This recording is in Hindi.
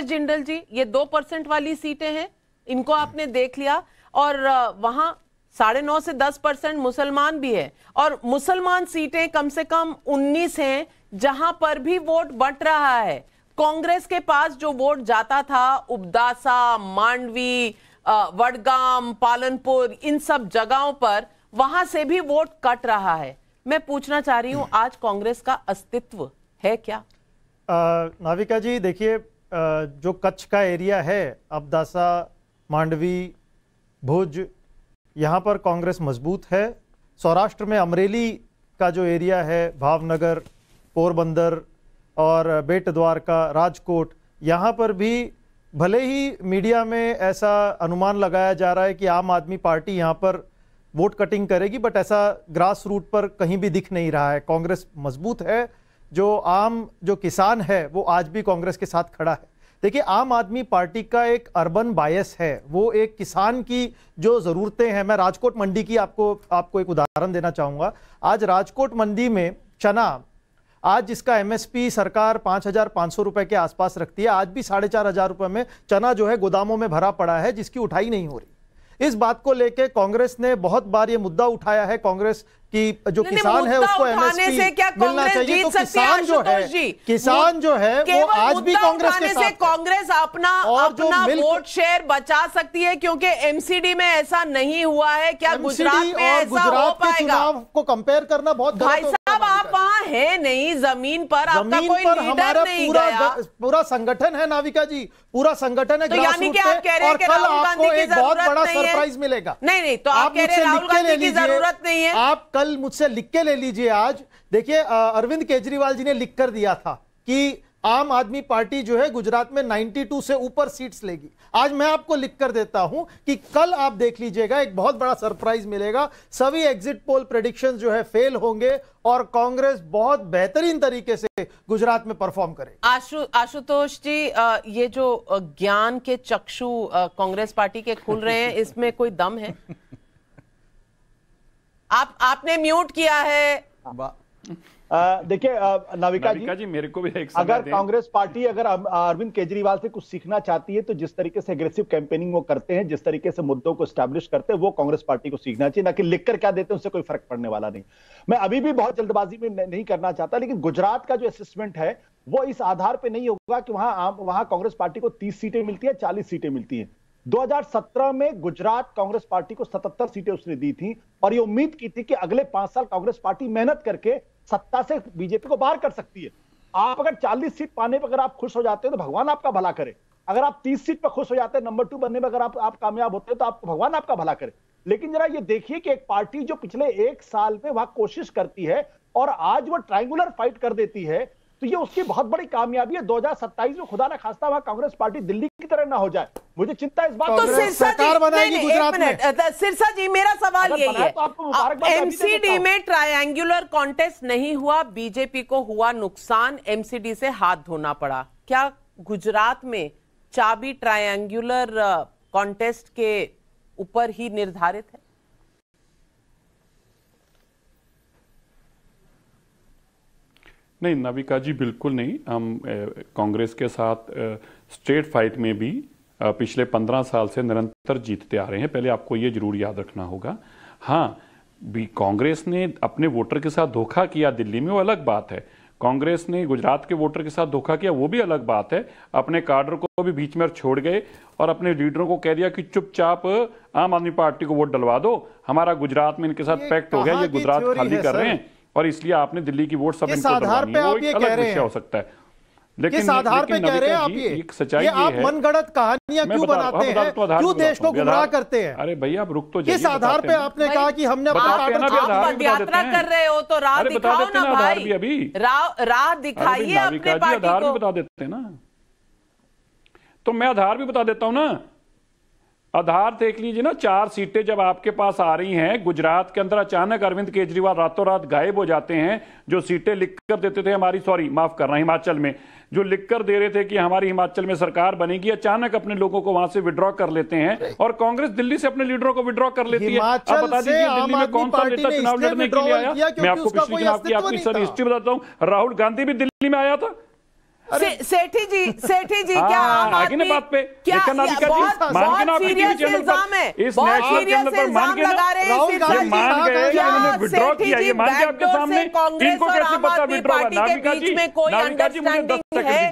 ब्रजेश जिंदल जी ये दो परसेंट वाली सीटें हैं इनको आपने देख लिया और वहां साढ़े नौ से दस परसेंट मुसलमान भी है और मुसलमान सीटें कम से कम उन्नीस हैं जहां पर भी वोट बट रहा है कांग्रेस के पास जो वोट जाता था उबदासा मांडवी वडगाम पालनपुर इन सब जगहों पर वहां से भी वोट कट रहा है मैं पूछना चाह रही हूं आज कांग्रेस का अस्तित्व है क्या आ, नाविका जी देखिए जो कच्छ का एरिया है अबदासा मांडवी भुज यहाँ पर कांग्रेस मजबूत है सौराष्ट्र में अमरेली का जो एरिया है भावनगर पोरबंदर और बेट द्वारका राजकोट यहाँ पर भी भले ही मीडिया में ऐसा अनुमान लगाया जा रहा है कि आम आदमी पार्टी यहाँ पर वोट कटिंग करेगी बट ऐसा ग्रास रूट पर कहीं भी दिख नहीं रहा है कांग्रेस मजबूत है जो आम जो किसान है वो आज भी कांग्रेस के साथ खड़ा है देखिए आम आदमी पार्टी का एक अर्बन बायस है वो एक किसान की जो ज़रूरतें हैं मैं राजकोट मंडी की आपको आपको एक उदाहरण देना चाहूँगा आज राजकोट मंडी में चना आज जिसका एमएसपी सरकार पाँच हज़ार पाँच सौ रुपये के आसपास रखती है आज भी साढ़े चार हज़ार रुपये में चना जो है गोदामों में भरा पड़ा है जिसकी उठाई नहीं हो रही इस बात को लेके कांग्रेस ने बहुत बार ये मुद्दा उठाया है कांग्रेस की जो किसान है उसको एमएसपी मिलना चाहिए तो किसान जो है किसान जो है वो आज भी कांग्रेस के साथ कांग्रेस अपना अपना वोट शेयर बचा सकती है क्योंकि एमसीडी में ऐसा नहीं हुआ है क्या गुजरात में ऐसा हो पाएगा को कंपेयर करना बहुत वहाँ है नहीं जमीन पर जमीन आपका कोई पर हमारा नहीं पूरा गया। पूरा संगठन है नाविका जी पूरा संगठन है तो यानी कि आप कह रहे हैं कि राहुल गांधी की बहुत बड़ा सरप्राइज मिलेगा नहीं नहीं तो आप कह रहे हैं राहुल गांधी की जरूरत नहीं है आप कल मुझसे लिख के ले लीजिए आज देखिए अरविंद केजरीवाल जी ने लिख कर दिया था कि आम आदमी पार्टी जो है गुजरात में 92 से ऊपर सीट्स लेगी आज मैं आपको लिख कर देता हूं कि कल आप देख लीजिएगा एक बहुत बड़ा सरप्राइज मिलेगा सभी एग्जिट पोल प्रेडिक्शन जो है फेल होंगे और कांग्रेस बहुत बेहतरीन तरीके से गुजरात में परफॉर्म करे आशु आशुतोष जी ये जो ज्ञान के चक्षु कांग्रेस पार्टी के खुल रहे हैं इसमें कोई दम है आप आपने म्यूट किया है देखिए नाविका, जी, जी मेरे को भी एक अगर कांग्रेस पार्टी अगर अरविंद केजरीवाल से कुछ सीखना चाहती है तो जिस तरीके से अग्रेसिव कैंपेनिंग वो करते हैं जिस तरीके से मुद्दों को स्टैब्लिश करते हैं वो कांग्रेस पार्टी को सीखना चाहिए ना कि लिखकर क्या देते हैं उससे कोई फर्क पड़ने वाला नहीं मैं अभी भी बहुत जल्दबाजी में नहीं करना चाहता लेकिन गुजरात का जो असेसमेंट है वो इस आधार पर नहीं होगा कि वहां वहां कांग्रेस पार्टी को तीस सीटें मिलती है चालीस सीटें मिलती है 2017 में गुजरात कांग्रेस पार्टी को 77 सीटें उसने दी थी और ये उम्मीद की थी कि अगले पांच साल कांग्रेस पार्टी मेहनत करके सत्ता से बीजेपी को बाहर कर सकती है आप अगर 40 सीट पाने पर अगर आप खुश हो जाते हो तो भगवान आपका भला करे अगर आप 30 सीट पर खुश हो जाते हैं नंबर टू बनने में अगर आप आप कामयाब होते हो तो आप भगवान आपका भला करे लेकिन जरा ये देखिए कि एक पार्टी जो पिछले एक साल में वहां कोशिश करती है और आज वो ट्राइंगुलर फाइट कर देती है तो ये उसकी बहुत बड़ी कामयाबी है दो में खुदा ना खास्ता वहां कांग्रेस पार्टी दिल्ली की तरह ना हो जाए मुझे चिंता इस बात तो सरकार जी बनाएगी गुजरात में सिरसा जी मेरा सवाल यही है तो एमसीडी में ट्रायंगुलर कॉन्टेस्ट नहीं हुआ बीजेपी को हुआ नुकसान एमसीडी से हाथ धोना पड़ा क्या गुजरात में चाबी ट्रायंगुलर कॉन्टेस्ट के ऊपर ही निर्धारित है नहीं नविका जी बिल्कुल नहीं हम कांग्रेस के साथ स्टेट फाइट में भी पिछले पंद्रह साल से निरंतर जीतते आ रहे हैं पहले आपको ये जरूर याद रखना होगा हाँ कांग्रेस ने अपने वोटर के साथ धोखा किया दिल्ली में वो अलग बात है कांग्रेस ने गुजरात के वोटर के साथ धोखा किया वो भी अलग बात है अपने कार्डर को भी बीच में छोड़ गए और अपने लीडरों को कह दिया कि चुपचाप आम आदमी पार्टी को वोट डलवा दो हमारा गुजरात में इनके साथ पैक्ट हो गया ये गुजरात खाली कर रहे हैं और इसलिए आपने दिल्ली की वोट सब इनको पे आप वो एक अलग विषय हो सकता है लेकिन किस आधार पे कह रहे हैं आप ये सच्चाई ये आप मनगढ़ंत कहानियां क्यों बनाते हैं तो क्यों देश को गुमराह करते हैं अरे भैया आप रुक तो जाइए किस आधार पे आपने कहा कि हमने पदयात्रा कर रहे हो तो राह दिखाओ ना भाई अभी राह दिखाइए अपने पार्टी को बता देते हैं ना तो मैं आधार भी बता देता हूं ना आधार देख लीजिए ना चार सीटें जब आपके पास आ रही हैं गुजरात के अंदर अचानक अरविंद केजरीवाल रातों रात गायब हो जाते हैं जो सीटें लिख कर देते थे हमारी सॉरी माफ कर रहा हिमाचल में जो लिख कर दे रहे थे कि हमारी हिमाचल में सरकार बनेगी अचानक अपने लोगों को वहां से विड्रॉ कर लेते हैं और कांग्रेस दिल्ली से अपने लीडरों को विड्रॉ कर लेती है आप बता दीजिए दिल्ली में कौन सा नेता चुनाव लड़ने के लिए आया मैं आपको पिछली चुनाव की आपकी सर हिस्ट्री बताता हूँ राहुल गांधी भी दिल्ली में आया था से, सेठी जी सेठी जी क्या हाँ, आम आदमी बात पे क्या बहुत सीरियस इल्जाम है बहुत सीरियस इल्जाम लगा रहे हैं हाँ, सेठी जी बैकडोर से कांग्रेस और आम आदमी पार्टी के बीच में कोई अंडरस्टैंडिंग है